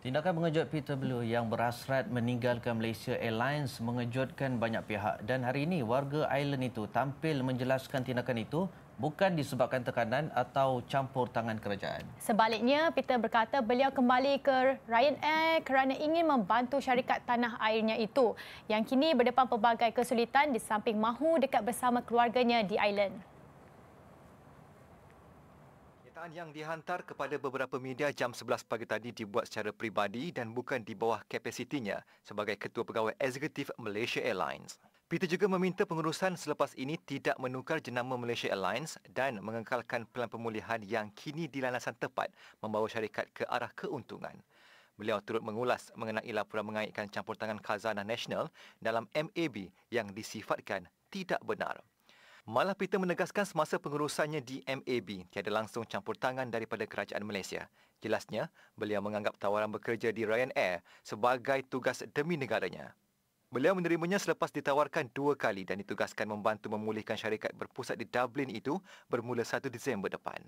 Tindakan mengejut Peter Blue yang berhasrat meninggalkan Malaysia Airlines mengejutkan banyak pihak dan hari ini warga island itu tampil menjelaskan tindakan itu bukan disebabkan tekanan atau campur tangan kerajaan. Sebaliknya, Peter berkata beliau kembali ke Ryanair kerana ingin membantu syarikat tanah airnya itu yang kini berdepan pelbagai kesulitan di samping mahu dekat bersama keluarganya di island. Kenyataan yang dihantar kepada beberapa media jam 11 pagi tadi dibuat secara peribadi dan bukan di bawah kapasitinya sebagai Ketua Pegawai Eksekutif Malaysia Airlines. Peter juga meminta pengurusan selepas ini tidak menukar jenama Malaysia Airlines dan mengekalkan pelan pemulihan yang kini di landasan tepat membawa syarikat ke arah keuntungan. Beliau turut mengulas mengenai laporan mengaitkan campur tangan Khazanah Nasional dalam MAB yang disifatkan tidak benar. Malah Peter menegaskan semasa pengurusannya di MAB tiada langsung campur tangan daripada kerajaan Malaysia. Jelasnya, beliau menganggap tawaran bekerja di Ryanair sebagai tugas demi negaranya. Beliau menerimanya selepas ditawarkan dua kali dan ditugaskan membantu memulihkan syarikat berpusat di Dublin itu bermula 1 Disember depan.